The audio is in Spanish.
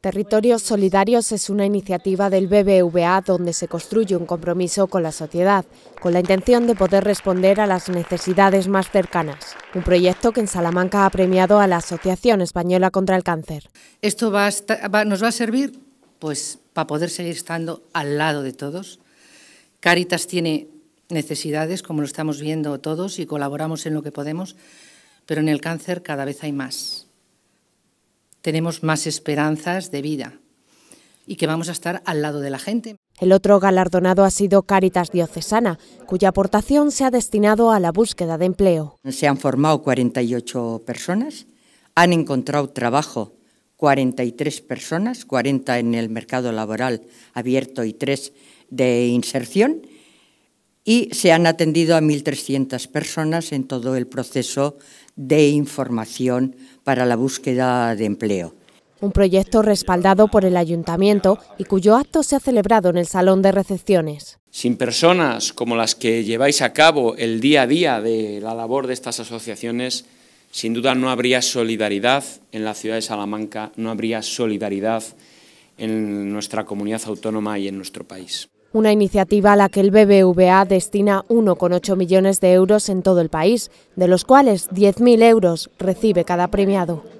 Territorios Solidarios es una iniciativa del BBVA donde se construye un compromiso con la sociedad, con la intención de poder responder a las necesidades más cercanas. Un proyecto que en Salamanca ha premiado a la Asociación Española contra el Cáncer. Esto nos va a servir pues, para poder seguir estando al lado de todos. Caritas tiene necesidades, como lo estamos viendo todos, y colaboramos en lo que podemos, pero en el cáncer cada vez hay más tenemos más esperanzas de vida y que vamos a estar al lado de la gente. El otro galardonado ha sido Caritas Diocesana, cuya aportación se ha destinado a la búsqueda de empleo. Se han formado 48 personas, han encontrado trabajo 43 personas, 40 en el mercado laboral abierto y 3 de inserción, y se han atendido a 1.300 personas en todo el proceso de información para la búsqueda de empleo. Un proyecto respaldado por el ayuntamiento y cuyo acto se ha celebrado en el Salón de Recepciones. Sin personas como las que lleváis a cabo el día a día de la labor de estas asociaciones, sin duda no habría solidaridad en la ciudad de Salamanca, no habría solidaridad en nuestra comunidad autónoma y en nuestro país una iniciativa a la que el BBVA destina 1,8 millones de euros en todo el país, de los cuales 10.000 euros recibe cada premiado.